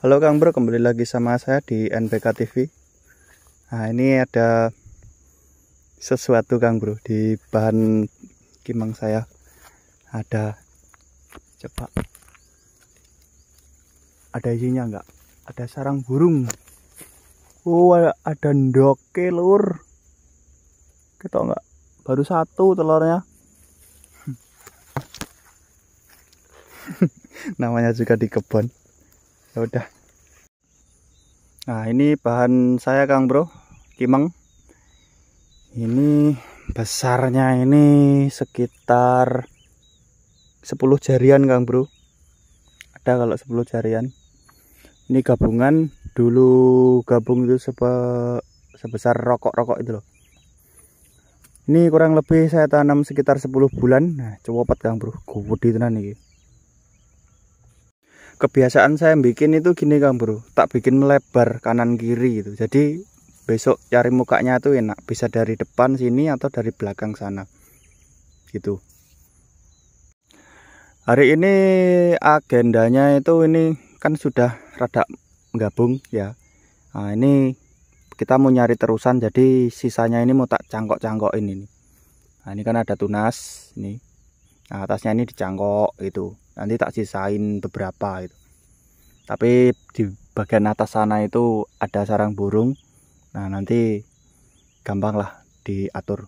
Halo Kang Bro, kembali lagi sama saya di NBK TV. Nah, ini ada sesuatu Kang Bro di bahan kimang saya. Ada coba. Ada isinya enggak? Ada sarang burung. Oh, ada, ada ndoke lur. Kita enggak? Baru satu telurnya. Namanya juga di kebun ya udah nah ini bahan saya Kang Bro kimeng ini besarnya ini sekitar 10 jarian Kang Bro ada kalau 10 jarian ini gabungan dulu gabung itu sebe, sebesar rokok-rokok itu loh ini kurang lebih saya tanam sekitar 10 bulan nah cowopet Kang Bro gede tenan nih kebiasaan saya bikin itu gini kang bro tak bikin melebar kanan kiri gitu jadi besok cari mukanya tuh enak bisa dari depan sini atau dari belakang sana gitu hari ini agendanya itu ini kan sudah rada gabung ya nah ini kita mau nyari terusan jadi sisanya ini mau tak cangkok-cangkok ini nah ini kan ada tunas nih. nah atasnya ini dicangkok gitu nanti tak sisain beberapa itu tapi di bagian atas sana itu ada sarang burung nah nanti gampang lah diatur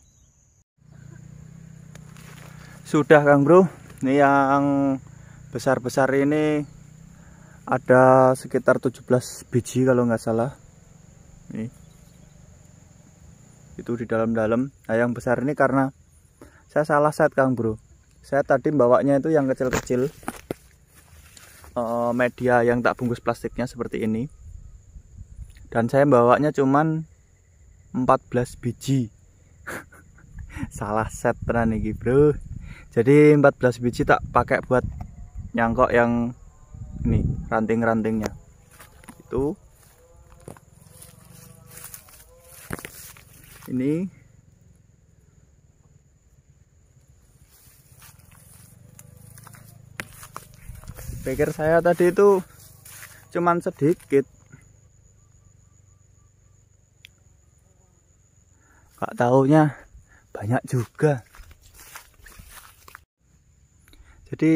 sudah Kang Bro ini yang besar-besar ini ada sekitar 17 biji kalau nggak salah ini itu di dalam-dalam nah yang besar ini karena saya salah set Kang Bro saya tadi bawanya itu yang kecil-kecil uh, media yang tak bungkus plastiknya seperti ini dan saya bawanya cuman 14 biji salah set pernah nih bro jadi 14 biji tak pakai buat nyangkok yang ini ranting-rantingnya itu ini pikir saya tadi itu cuman sedikit Kak taunya banyak juga jadi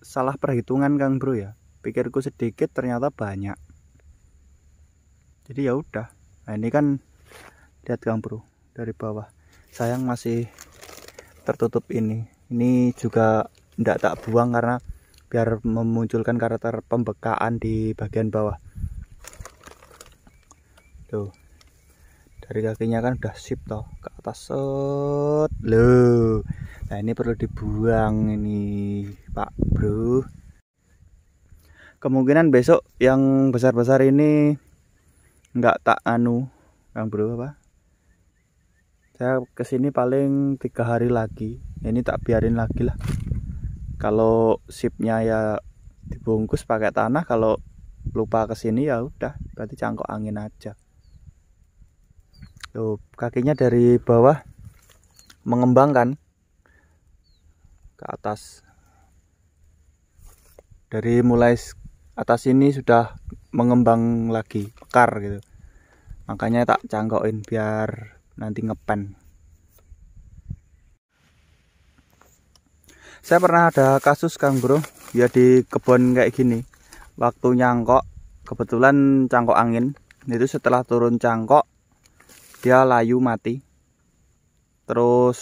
salah perhitungan Kang Bro ya pikirku sedikit ternyata banyak jadi ya udah nah ini kan lihat Kang Bro dari bawah sayang masih tertutup ini ini juga tidak tak buang karena biar memunculkan karakter pembekaan di bagian bawah tuh dari kakinya kan udah sip toh ke atas set loh nah ini perlu dibuang ini pak bro kemungkinan besok yang besar-besar ini nggak tak anu yang bro apa saya kesini paling tiga hari lagi ini tak biarin lagi lah kalau sipnya ya dibungkus pakai tanah kalau lupa kesini ya udah berarti cangkok angin aja tuh kakinya dari bawah mengembangkan ke atas dari mulai atas ini sudah mengembang lagi kar gitu makanya tak cangkokin biar nanti ngepen saya pernah ada kasus kang bro ya di kebun kayak gini waktu nyangkok kebetulan cangkok angin itu setelah turun cangkok dia layu mati terus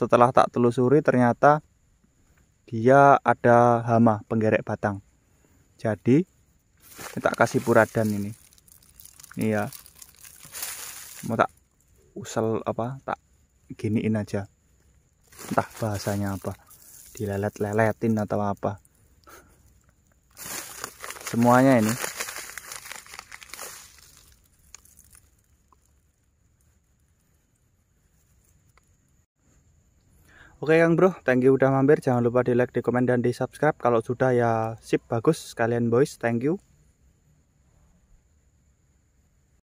setelah tak telusuri ternyata dia ada hama penggerek batang jadi kita kasih puradan ini ini ya mau tak usel apa tak giniin aja entah bahasanya apa dilelet-leletin atau apa semuanya ini Oke Kang Bro, thank you udah mampir. Jangan lupa di like, di komen, dan di subscribe. Kalau sudah ya sip, bagus. Kalian boys, thank you.